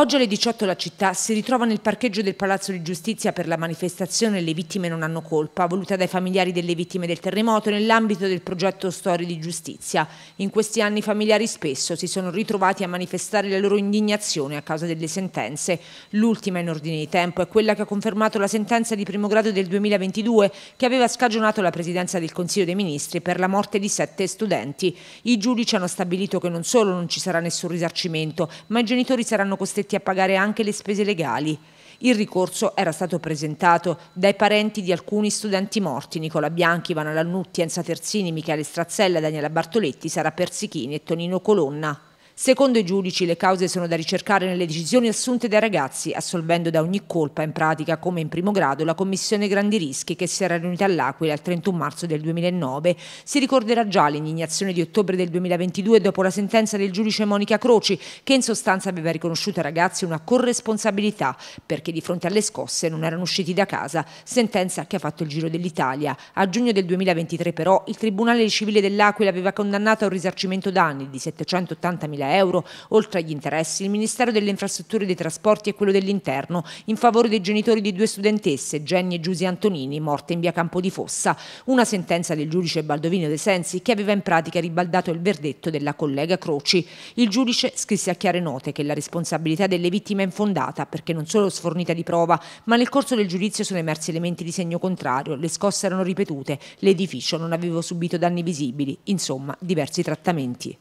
Oggi alle 18 la città si ritrova nel parcheggio del Palazzo di Giustizia per la manifestazione Le vittime non hanno colpa, voluta dai familiari delle vittime del terremoto nell'ambito del progetto Storie di Giustizia. In questi anni i familiari spesso si sono ritrovati a manifestare la loro indignazione a causa delle sentenze. L'ultima in ordine di tempo è quella che ha confermato la sentenza di primo grado del 2022 che aveva scagionato la presidenza del Consiglio dei Ministri per la morte di sette studenti. I giudici hanno stabilito che non solo non ci sarà nessun risarcimento, ma i genitori saranno costretti costretti a pagare anche le spese legali. Il ricorso era stato presentato dai parenti di alcuni studenti morti, Nicola Bianchi, Vanna Lannutti, Enza Terzini, Michele Strazzella, Daniela Bartoletti, Sara Persichini e Tonino Colonna. Secondo i giudici le cause sono da ricercare nelle decisioni assunte dai ragazzi, assolvendo da ogni colpa in pratica, come in primo grado, la Commissione Grandi Rischi che si era riunita all'Aquila il 31 marzo del 2009. Si ricorderà già l'indignazione di ottobre del 2022 dopo la sentenza del giudice Monica Croci, che in sostanza aveva riconosciuto ai ragazzi una corresponsabilità perché di fronte alle scosse non erano usciti da casa, sentenza che ha fatto il giro dell'Italia. A giugno del 2023 però il Tribunale Civile dell'Aquila aveva condannato a un risarcimento danni di 780.000 euro euro, oltre agli interessi, il Ministero delle Infrastrutture e dei Trasporti e quello dell'Interno in favore dei genitori di due studentesse, Jenny e Giusi Antonini, morte in via Campo di Fossa. Una sentenza del giudice Baldovino De Sensi che aveva in pratica ribaldato il verdetto della collega Croci. Il giudice scrisse a chiare note che la responsabilità delle vittime è infondata perché non solo sfornita di prova, ma nel corso del giudizio sono emersi elementi di segno contrario, le scosse erano ripetute, l'edificio non aveva subito danni visibili, insomma diversi trattamenti.